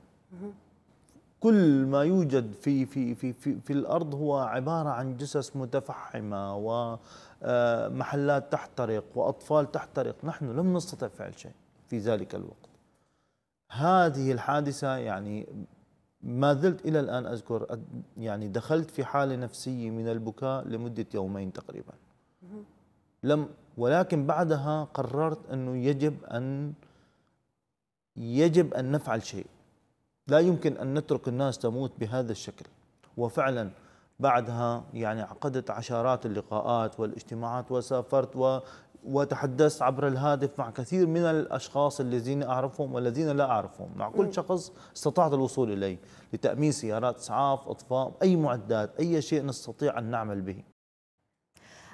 كل ما يوجد في في في في, في الارض هو عباره عن جثث متفحمه ومحلات آه، تحترق واطفال تحترق، نحن لم نستطع فعل شيء في ذلك الوقت. هذه الحادثه يعني ما زلت الى الان اذكر يعني دخلت في حاله نفسيه من البكاء لمده يومين تقريبا. لم ولكن بعدها قررت انه يجب ان يجب ان نفعل شيء. لا يمكن أن نترك الناس تموت بهذا الشكل وفعلا بعدها يعني عقدت عشرات اللقاءات والاجتماعات وسافرت و وتحدثت عبر الهاتف مع كثير من الاشخاص الذين اعرفهم والذين لا اعرفهم، مع كل شخص استطعت الوصول اليه لتامين سيارات اسعاف، اطفاء، اي معدات، اي شيء نستطيع ان نعمل به.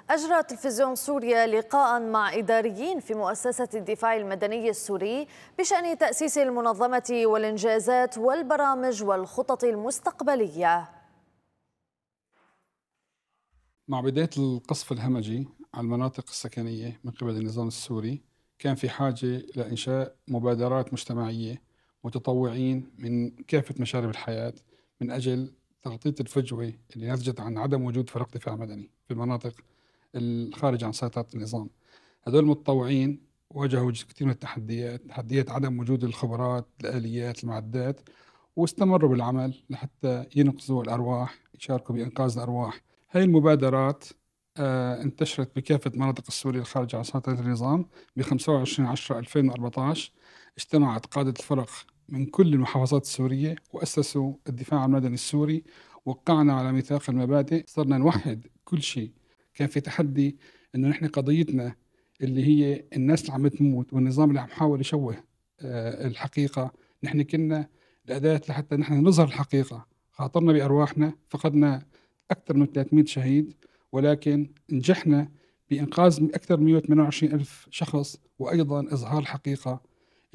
أجرى تلفزيون سوريا لقاء مع إداريين في مؤسسة الدفاع المدني السوري بشأن تأسيس المنظمة والإنجازات والبرامج والخطط المستقبلية مع بداية القصف الهمجي على المناطق السكنية من قبل النظام السوري كان في حاجة لإنشاء مبادرات مجتمعية متطوعين من كافة مشارب الحياة من أجل تغطية الفجوة اللي نتجت عن عدم وجود فرق دفاع مدني في المناطق الخارج عن سيطره النظام. هذول المتطوعين واجهوا كثير من التحديات، تحديات عدم وجود الخبرات، الاليات، المعدات واستمروا بالعمل لحتى ينقذوا الارواح، يشاركوا بانقاذ الارواح. هاي المبادرات آه، انتشرت بكافة مناطق السورية الخارجة عن سيطرة النظام ب 25 10 2014 اجتمعت قادة الفرق من كل المحافظات السورية وأسسوا الدفاع المدني السوري وقعنا على ميثاق المبادئ صرنا نوحد كل شيء كان في تحدي انه نحن قضيتنا اللي هي الناس اللي عم تموت والنظام اللي عم يحاول يشوه آه، الحقيقه نحن كنا الاداه لحتى نحن نظهر الحقيقه خاطرنا بارواحنا فقدنا اكثر من 300 شهيد ولكن نجحنا بانقاذ اكثر من 128 الف شخص وايضا اظهار الحقيقه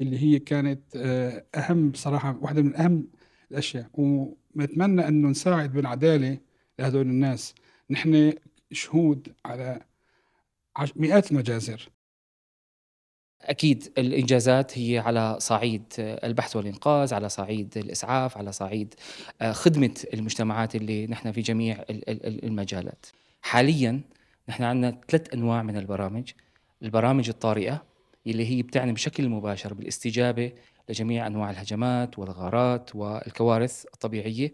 اللي هي كانت آه، اهم بصراحه واحده من اهم الاشياء ونتمنى انه نساعد بالعداله لهذول الناس نحن شهود على مئات المجازر أكيد الإنجازات هي على صعيد البحث والإنقاذ على صعيد الإسعاف على صعيد آه، خدمة المجتمعات اللي نحن في جميع المجالات حاليا نحن عندنا ثلاث أنواع من البرامج البرامج الطارئة اللي هي بتعني بشكل مباشر بالاستجابة لجميع أنواع الهجمات والغارات والكوارث الطبيعية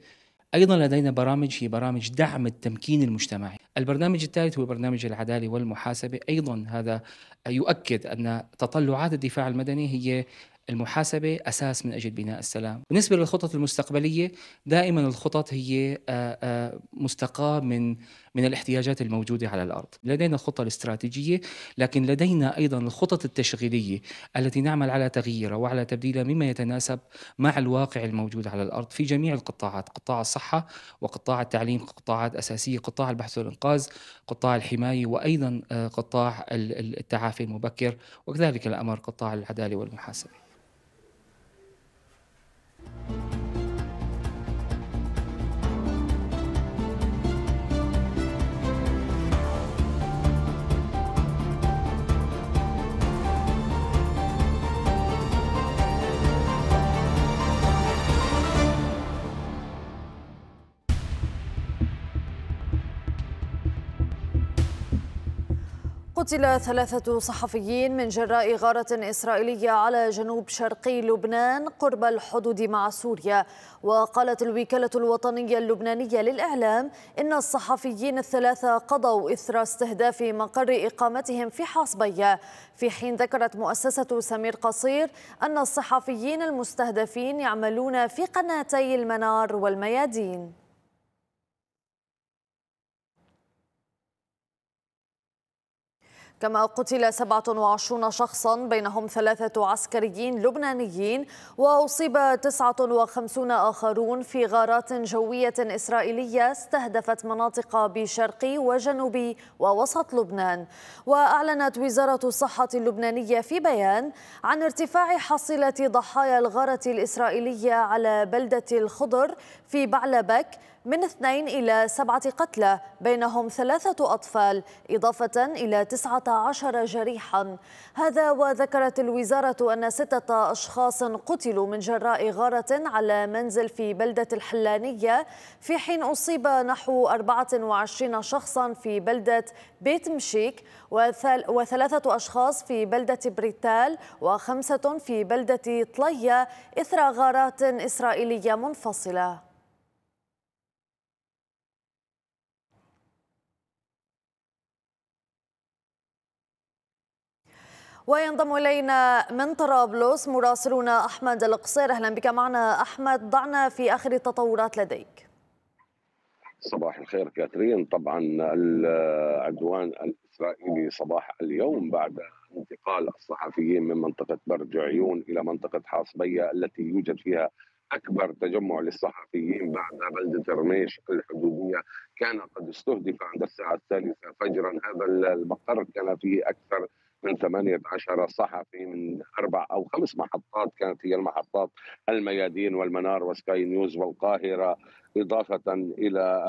أيضا لدينا برامج هي برامج دعم التمكين المجتمعي البرنامج الثالث هو برنامج العدالة والمحاسبة أيضا هذا يؤكد أن تطلعات الدفاع المدني هي المحاسبة أساس من أجل بناء السلام بالنسبة للخطط المستقبلية دائما الخطط هي آه، آه، مستقاة من من الاحتياجات الموجودة على الأرض لدينا الخطة الاستراتيجية لكن لدينا أيضا الخطط التشغيلية التي نعمل على تغييرها وعلى تبديلها مما يتناسب مع الواقع الموجود على الأرض في جميع القطاعات قطاع الصحة وقطاع التعليم قطاعات أساسية قطاع البحث والإنقاذ قطاع الحماية وأيضا آه، قطاع التعافي المبكر وكذلك الأمر قطاع العدالة والمحاسبة Thank you قتل ثلاثة صحفيين من جراء غارة إسرائيلية على جنوب شرقي لبنان قرب الحدود مع سوريا وقالت الوكالة الوطنية اللبنانية للإعلام إن الصحفيين الثلاثة قضوا إثر استهداف مقر إقامتهم في حاصبية في حين ذكرت مؤسسة سمير قصير أن الصحفيين المستهدفين يعملون في قناتي المنار والميادين كما قتل 27 شخصا بينهم ثلاثة عسكريين لبنانيين وأصيب 59 آخرون في غارات جوية إسرائيلية استهدفت مناطق بشرقي وجنوبي ووسط لبنان وأعلنت وزارة الصحة اللبنانية في بيان عن ارتفاع حصيلة ضحايا الغارة الإسرائيلية على بلدة الخضر في بعلبك من اثنين إلى سبعة قتلى بينهم ثلاثة أطفال إضافة إلى 19 جريحا هذا وذكرت الوزارة أن ستة أشخاص قتلوا من جراء غارة على منزل في بلدة الحلانية في حين أصيب نحو 24 شخصا في بلدة بيت مشيك وثلاثة أشخاص في بلدة بريتال وخمسة في بلدة طلية إثر غارات إسرائيلية منفصلة وينضم الينا من طرابلس مراسلنا احمد القصير اهلا بك معنا احمد ضعنا في اخر التطورات لديك صباح الخير كاترين طبعا العدوان الإسرائيلي صباح اليوم بعد انتقال الصحفيين من منطقة برج عيون إلى منطقة حاصبية التي يوجد فيها أكبر تجمع للصحفيين بعد بلدة رميش الحدودية كان قد استهدف عند الساعة الثالثة فجرا هذا المقر كان فيه أكثر من 18 صحفي من اربع او خمس محطات كانت هي المحطات الميادين والمنار وسكاي نيوز والقاهره اضافه الى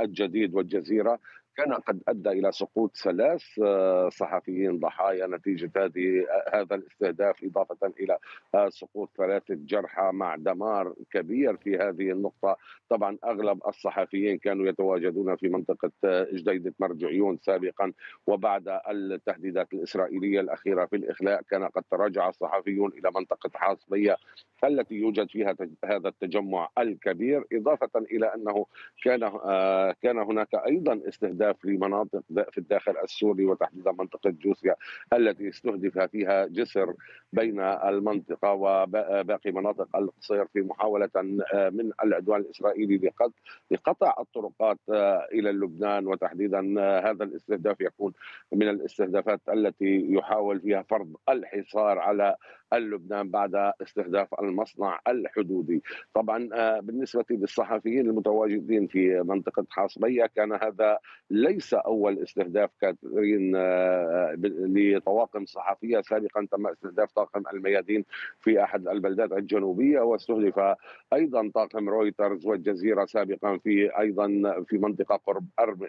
الجديد والجزيره كان قد ادى الى سقوط ثلاث آه، صحفيين ضحايا نتيجه هذه آه، هذا الاستهداف اضافه الى آه، سقوط ثلاثه جرحى مع دمار كبير في هذه النقطه طبعا اغلب الصحفيين كانوا يتواجدون في منطقه جديده مرجعيون سابقا وبعد التهديدات الاسرائيليه الاخيره في الاخلاء كان قد تراجع الصحفيون الى منطقه حاصبيه التي يوجد فيها هذا التجمع الكبير اضافه الى انه كان كان هناك ايضا استهداف الاستهداف لمناطق في الداخل السوري وتحديدا منطقة جوسيا التي استهدف فيها جسر بين المنطقة وباقي مناطق القصير في محاولة آه، من العدوان الإسرائيلي لقطع الطرقات آه، إلى لبنان وتحديدا آه، هذا الاستهداف يكون من الاستهدافات التي يحاول فيها فرض الحصار على لبنان بعد استهداف المصنع الحدودي طبعا آه، بالنسبة للصحفيين المتواجدين في منطقة حاصبية كان هذا ليس أول استهداف كاترين آه، لطواقم صحفية سابقا تم استهداف طاقم الميادين في أحد البلدات الجنوبية واستهدف أيضا طاقم رويترز والجزيرة سابقا في أيضا في منطقة قرب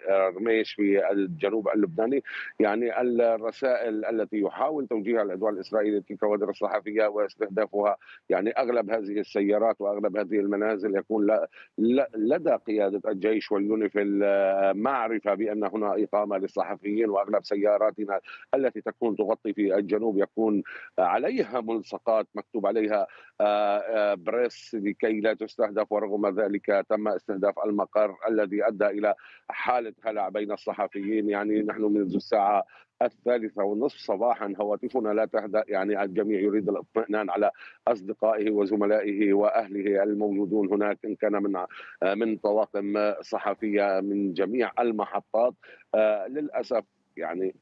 أرميش في الجنوب اللبناني يعني الرسائل التي يحاول توجيهها العدوان الإسرائيلي كوادر الصحفية الصحفية واستهدافها يعني أغلب هذه السيارات وأغلب هذه المنازل يكون لدى قيادة الجيش واليونيفيل معرفة بأن هنا إقامة للصحفيين وأغلب سياراتنا التي تكون تغطي في الجنوب يكون عليها ملصقات مكتوب عليها آه، آه، بريس لكي لا تستهدف ورغم ذلك تم استهداف المقر الذي أدى إلى حالة هلع بين الصحفيين يعني نحن منذ الساعة الثالثة والنصف صباحا هواتفنا لا تهدأ يعني الجميع يريد الاطمئنان على أصدقائه وزملائه وأهله الموجودون هناك إن كان من من طواقم صحفية من جميع المحطات آه، للأسف يعني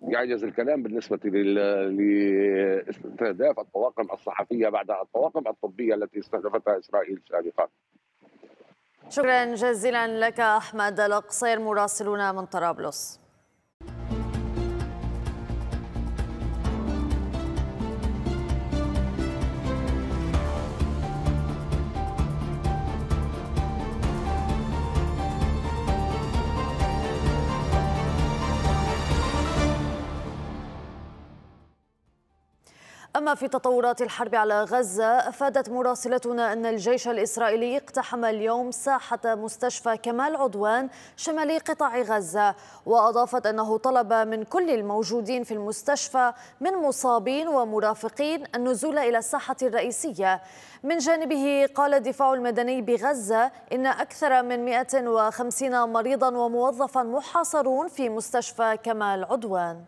يعجز الكلام بالنسبة لاستهداف الطواقم الصحفية بعد الطواقم الطبية التي استهدفتها إسرائيل سابقا شكرا جزيلا لك أحمد القصير مراسلنا من طرابلس أما في تطورات الحرب على غزة أفادت مراسلتنا أن الجيش الإسرائيلي اقتحم اليوم ساحة مستشفى كمال عدوان شمالي قطاع غزة وأضافت أنه طلب من كل الموجودين في المستشفى من مصابين ومرافقين النزول إلى الساحة الرئيسية من جانبه قال الدفاع المدني بغزة إن أكثر من 150 مريضا وموظفا محاصرون في مستشفى كمال عدوان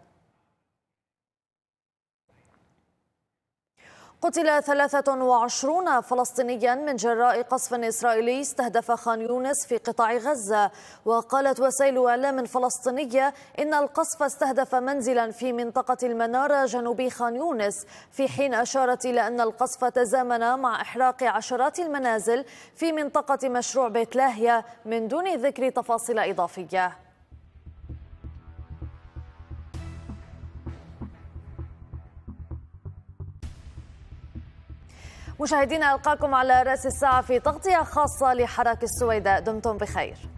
قتل 23 فلسطينيا من جراء قصف إسرائيلي استهدف خان يونس في قطاع غزة وقالت وسائل إعلام فلسطينية إن القصف استهدف منزلا في منطقة المنارة جنوب خان يونس في حين أشارت إلى أن القصف تزامن مع إحراق عشرات المنازل في منطقة مشروع بيت لاهيا من دون ذكر تفاصيل إضافية مشاهدينا ألقاكم على رأس الساعة في تغطية خاصة لحراك السويداء دمتم بخير